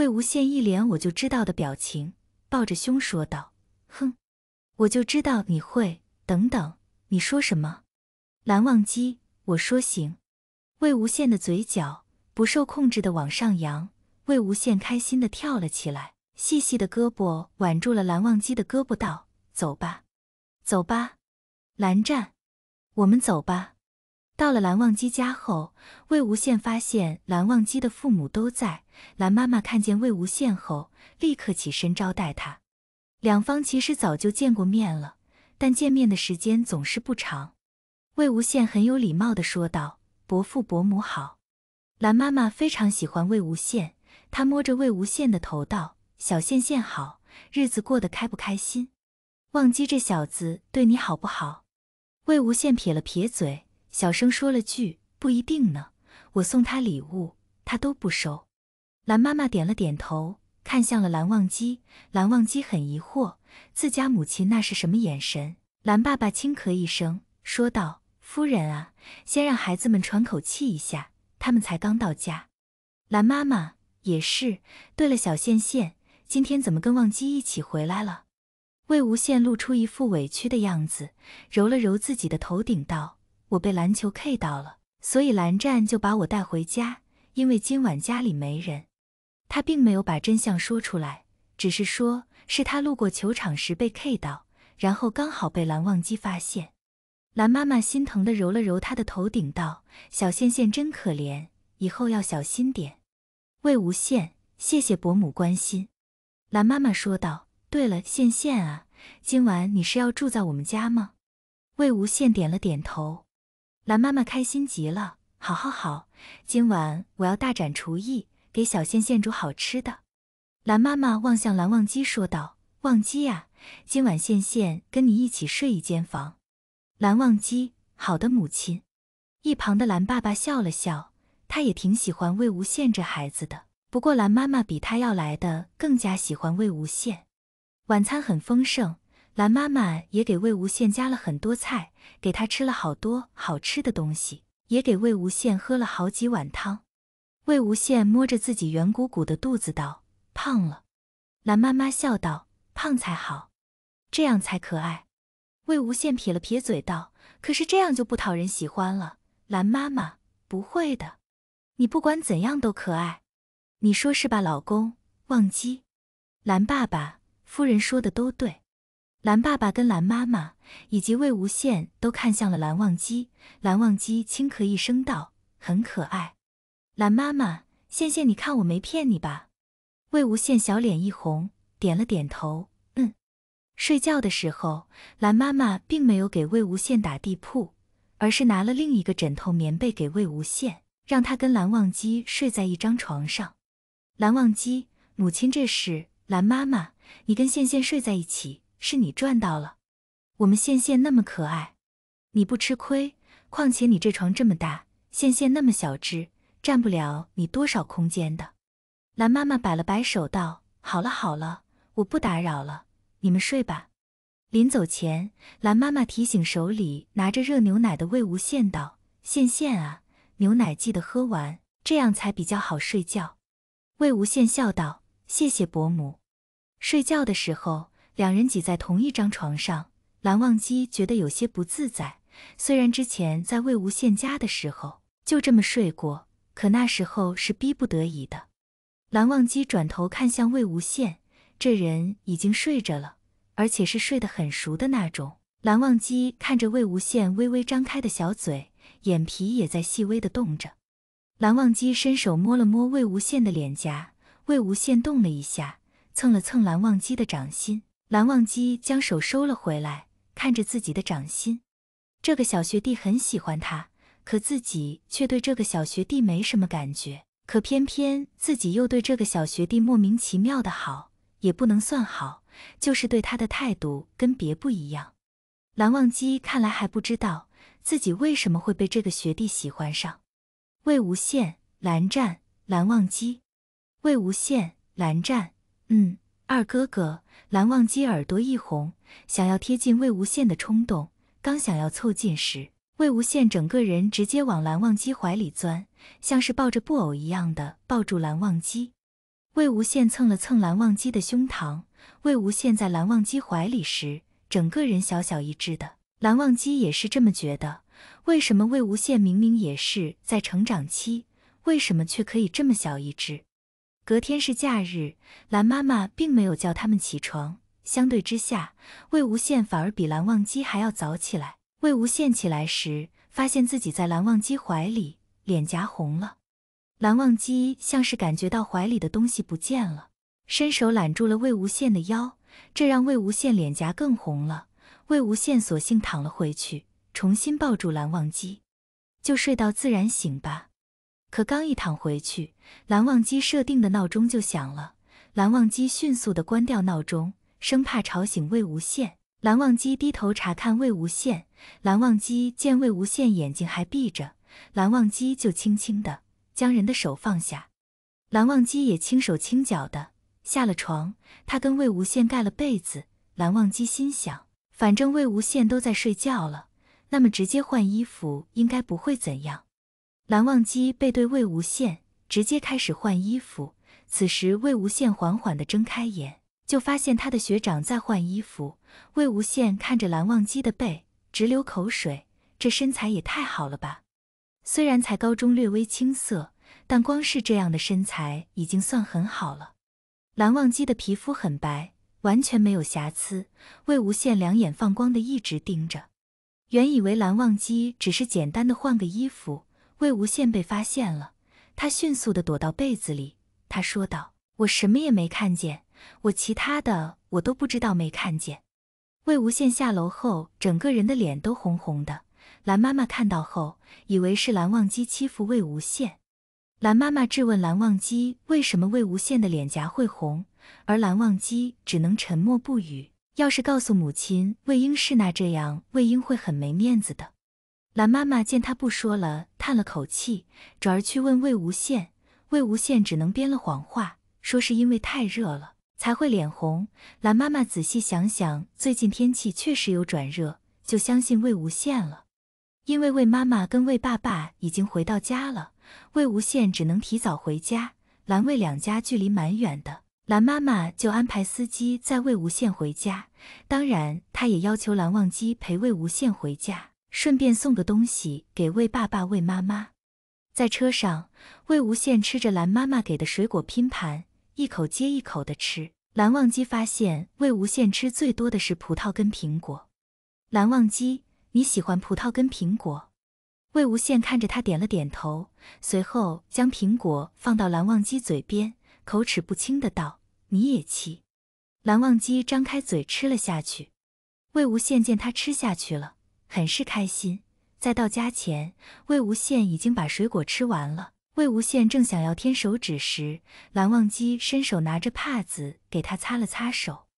魏无羡一脸我就知道的表情，抱着胸说道：“哼，我就知道你会。等等，你说什么？”蓝忘机，我说行。魏无羡的嘴角不受控制的往上扬，魏无羡开心的跳了起来，细细的胳膊挽住了蓝忘机的胳膊，道：“走吧，走吧，蓝湛，我们走吧。”到了蓝忘机家后，魏无羡发现蓝忘机的父母都在。蓝妈妈看见魏无羡后，立刻起身招待他。两方其实早就见过面了，但见面的时间总是不长。魏无羡很有礼貌的说道：“伯父伯母好。”蓝妈妈非常喜欢魏无羡，她摸着魏无羡的头道：“小羡羡好，日子过得开不开心？忘机这小子对你好不好？”魏无羡撇了撇嘴。小声说了句：“不一定呢，我送他礼物，他都不收。”蓝妈妈点了点头，看向了蓝忘机。蓝忘机很疑惑，自家母亲那是什么眼神？蓝爸爸轻咳一声，说道：“夫人啊，先让孩子们喘口气一下，他们才刚到家。”蓝妈妈也是。对了，小羡羡今天怎么跟忘机一起回来了？魏无羡露出一副委屈的样子，揉了揉自己的头顶，道。我被篮球 K 到了，所以蓝湛就把我带回家，因为今晚家里没人。他并没有把真相说出来，只是说是他路过球场时被 K 到，然后刚好被蓝忘机发现。蓝妈妈心疼地揉了揉他的头顶，道：“小线线真可怜，以后要小心点。”魏无羡，谢谢伯母关心。蓝妈妈说道：“对了，线线啊，今晚你是要住在我们家吗？”魏无羡点了点头。蓝妈妈开心极了，好好好，今晚我要大展厨艺，给小仙仙煮好吃的。蓝妈妈望向蓝忘机说道：“忘机呀，今晚仙仙跟你一起睡一间房。”蓝忘机，好的，母亲。一旁的蓝爸爸笑了笑，他也挺喜欢魏无羡这孩子的。不过蓝妈妈比他要来的更加喜欢魏无羡。晚餐很丰盛。蓝妈妈也给魏无羡加了很多菜，给他吃了好多好吃的东西，也给魏无羡喝了好几碗汤。魏无羡摸着自己圆鼓鼓的肚子道：“胖了。”蓝妈妈笑道：“胖才好，这样才可爱。”魏无羡撇了撇嘴道：“可是这样就不讨人喜欢了。”蓝妈妈：“不会的，你不管怎样都可爱，你说是吧，老公？”忘机，蓝爸爸，夫人说的都对。蓝爸爸跟蓝妈妈以及魏无羡都看向了蓝忘机，蓝忘机轻咳一声道：“很可爱。”蓝妈妈，羡羡，你看我没骗你吧？魏无羡小脸一红，点了点头，嗯。睡觉的时候，蓝妈妈并没有给魏无羡打地铺，而是拿了另一个枕头、棉被给魏无羡，让他跟蓝忘机睡在一张床上。蓝忘机，母亲，这是蓝妈妈，你跟羡羡睡在一起。是你赚到了，我们线线那么可爱，你不吃亏。况且你这床这么大，线线那么小只，占不了你多少空间的。蓝妈妈摆了摆手道：“好了好了，我不打扰了，你们睡吧。”临走前，蓝妈妈提醒手里拿着热牛奶的魏无羡道：“羡羡啊，牛奶记得喝完，这样才比较好睡觉。”魏无羡笑道：“谢谢伯母。”睡觉的时候。两人挤在同一张床上，蓝忘机觉得有些不自在。虽然之前在魏无羡家的时候就这么睡过，可那时候是逼不得已的。蓝忘机转头看向魏无羡，这人已经睡着了，而且是睡得很熟的那种。蓝忘机看着魏无羡微微张开的小嘴，眼皮也在细微的动着。蓝忘机伸手摸了摸魏无羡的脸颊，魏无羡动了一下，蹭了蹭蓝忘机的掌心。蓝忘机将手收了回来，看着自己的掌心。这个小学弟很喜欢他，可自己却对这个小学弟没什么感觉。可偏偏自己又对这个小学弟莫名其妙的好，也不能算好，就是对他的态度跟别不一样。蓝忘机看来还不知道自己为什么会被这个学弟喜欢上。魏无羡、蓝湛、蓝忘机、魏无羡、蓝湛，嗯。二哥哥蓝忘机耳朵一红，想要贴近魏无羡的冲动，刚想要凑近时，魏无羡整个人直接往蓝忘机怀里钻，像是抱着布偶一样的抱住蓝忘机。魏无羡蹭了蹭蓝忘机的胸膛。魏无羡在蓝忘机怀里时，整个人小小一只的，蓝忘机也是这么觉得。为什么魏无羡明明也是在成长期，为什么却可以这么小一只？隔天是假日，蓝妈妈并没有叫他们起床。相对之下，魏无羡反而比蓝忘机还要早起来。魏无羡起来时，发现自己在蓝忘机怀里，脸颊红了。蓝忘机像是感觉到怀里的东西不见了，伸手揽住了魏无羡的腰，这让魏无羡脸颊更红了。魏无羡索性躺了回去，重新抱住蓝忘机，就睡到自然醒吧。可刚一躺回去，蓝忘机设定的闹钟就响了。蓝忘机迅速的关掉闹钟，生怕吵醒魏无羡。蓝忘机低头查看魏无羡，蓝忘机见魏无羡眼睛还闭着，蓝忘机就轻轻的将人的手放下。蓝忘机也轻手轻脚的下了床，他跟魏无羡盖了被子。蓝忘机心想，反正魏无羡都在睡觉了，那么直接换衣服应该不会怎样。蓝忘机背对魏无羡，直接开始换衣服。此时，魏无羡缓缓地睁开眼，就发现他的学长在换衣服。魏无羡看着蓝忘机的背，直流口水，这身材也太好了吧！虽然才高中，略微青涩，但光是这样的身材已经算很好了。蓝忘机的皮肤很白，完全没有瑕疵。魏无羡两眼放光的一直盯着。原以为蓝忘机只是简单的换个衣服。魏无羡被发现了，他迅速的躲到被子里。他说道：“我什么也没看见，我其他的我都不知道没看见。”魏无羡下楼后，整个人的脸都红红的。蓝妈妈看到后，以为是蓝忘机欺负魏无羡。蓝妈妈质问蓝忘机：“为什么魏无羡的脸颊会红？”而蓝忘机只能沉默不语。要是告诉母亲魏婴是那这样，魏婴会很没面子的。蓝妈妈见他不说了，叹了口气，转而去问魏无羡。魏无羡只能编了谎话，说是因为太热了才会脸红。蓝妈妈仔细想想，最近天气确实有转热，就相信魏无羡了。因为魏妈妈跟魏爸爸已经回到家了，魏无羡只能提早回家。蓝魏两家距离蛮远的，蓝妈妈就安排司机载魏无羡回家。当然，她也要求蓝忘机陪魏无羡回家。顺便送个东西给魏爸爸、魏妈妈。在车上，魏无羡吃着蓝妈妈给的水果拼盘，一口接一口的吃。蓝忘机发现魏无羡吃最多的是葡萄跟苹果。蓝忘机，你喜欢葡萄跟苹果？魏无羡看着他点了点头，随后将苹果放到蓝忘机嘴边，口齿不清的道：“你也吃。”蓝忘机张开嘴吃了下去。魏无羡见他吃下去了。很是开心，在到家前，魏无羡已经把水果吃完了。魏无羡正想要添手指时，蓝忘机伸手拿着帕子给他擦了擦手。